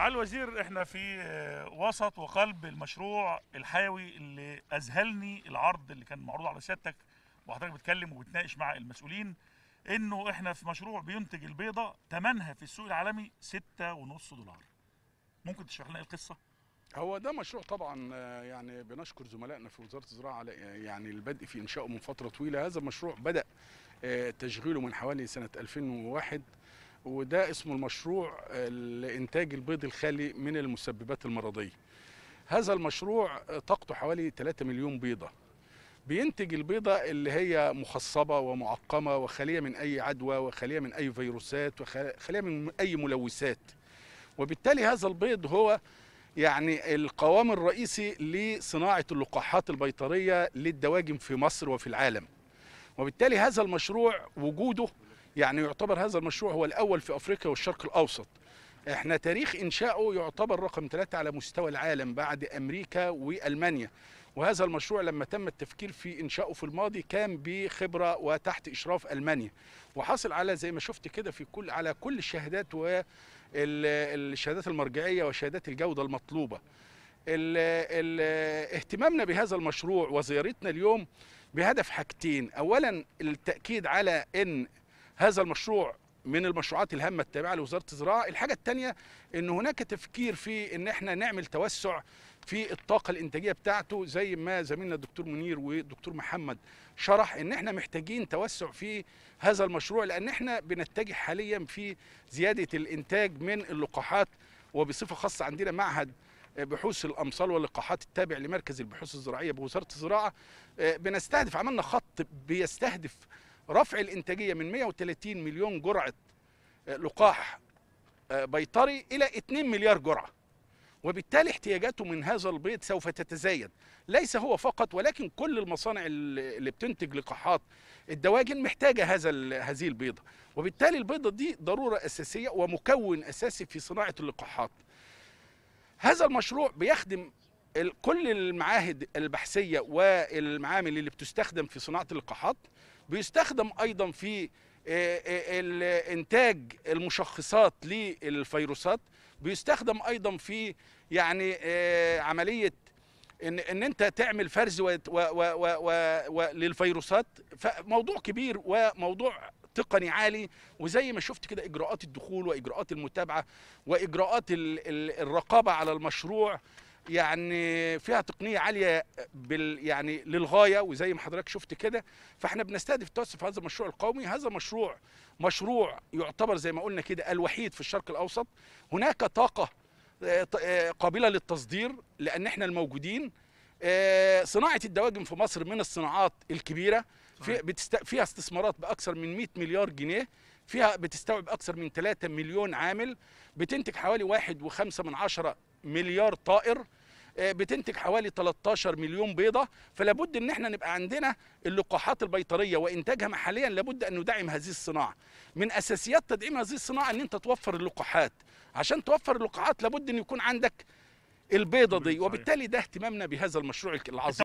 معالي الوزير احنا في آه، وسط وقلب المشروع الحيوي اللي اذهلني العرض اللي كان معروض على سيادتك وحضرتك بتكلم وبتناقش مع المسؤولين انه احنا في مشروع بينتج البيضه ثمنها في السوق العالمي 6.5 دولار ممكن تشرح لنا ايه القصه هو ده مشروع طبعا آه، يعني بنشكر زملائنا في وزاره الزراعه على يعني البدء في انشائه من فتره طويله هذا المشروع بدا آه، تشغيله من حوالي سنه 2001 وده اسمه المشروع لإنتاج البيض الخالي من المسببات المرضية هذا المشروع طاقته حوالي 3 مليون بيضة بينتج البيضة اللي هي مخصبة ومعقمة وخالية من أي عدوى وخالية من أي فيروسات وخالية من أي ملوثات وبالتالي هذا البيض هو يعني القوام الرئيسي لصناعة اللقاحات البيطرية للدواجن في مصر وفي العالم وبالتالي هذا المشروع وجوده يعني يعتبر هذا المشروع هو الأول في أفريقيا والشرق الأوسط احنا تاريخ إنشاؤه يعتبر رقم ثلاثة على مستوى العالم بعد امريكا والمانيا وهذا المشروع لما تم التفكير في إنشاؤه في الماضي كان بخبره وتحت اشراف المانيا وحصل على زي ما شفت كده في كل على كل الشهادات والشهادات المرجعيه وشهادات الجوده المطلوبه الـ الـ اهتمامنا بهذا المشروع وزيارتنا اليوم بهدف حاجتين اولا التاكيد على ان هذا المشروع من المشروعات الهامه التابعه لوزاره الزراعه الحاجه الثانيه ان هناك تفكير في ان احنا نعمل توسع في الطاقه الانتاجيه بتاعته زي ما زميلنا الدكتور منير والدكتور محمد شرح ان احنا محتاجين توسع في هذا المشروع لان احنا بنتجه حاليا في زياده الانتاج من اللقاحات وبصفه خاصه عندنا معهد بحوث الامصال واللقاحات التابع لمركز البحوث الزراعيه بوزاره الزراعه آه، بنستهدف عملنا خط بيستهدف رفع الانتاجيه من 130 مليون جرعه آه، لقاح آه، بيطري الى 2 مليار جرعه وبالتالي احتياجاته من هذا البيض سوف تتزايد ليس هو فقط ولكن كل المصانع اللي بتنتج لقاحات الدواجن محتاجه هذا هذه البيضه وبالتالي البيضه دي ضروره اساسيه ومكون اساسي في صناعه اللقاحات هذا المشروع بيخدم كل المعاهد البحثيه والمعامل اللي بتستخدم في صناعه اللقاحات بيستخدم ايضا في آه، آه، انتاج المشخصات للفيروسات بيستخدم ايضا في يعني آه، عمليه ان ان انت تعمل فرز و و و و و للفيروسات فموضوع كبير وموضوع تقني عالي وزي ما شفت كده اجراءات الدخول واجراءات المتابعه واجراءات الرقابه على المشروع يعني فيها تقنيه عاليه بال يعني للغايه وزي ما حضرتك شفت كده فاحنا بنستهدف التوسع هذا المشروع القومي هذا مشروع مشروع يعتبر زي ما قلنا كده الوحيد في الشرق الاوسط هناك طاقه آه، آه، قابله للتصدير لان احنا الموجودين آه، صناعه الدواجن في مصر من الصناعات الكبيره في فيها استثمارات باكثر من 100 مليار جنيه فيها بتستوعب اكثر من 3 مليون عامل بتنتج حوالي 1.5 مليار طائر آه، بتنتج حوالي 13 مليون بيضه فلا بد ان احنا نبقى عندنا اللقاحات البيطريه وانتاجها محليا لابد ان ندعم هذه الصناعه من اساسيات تدعيم هذه الصناعه ان انت توفر اللقاحات عشان توفر اللقاحات لابد ان يكون عندك البيضه دي وبالتالي ده اهتمامنا بهذا المشروع العظيم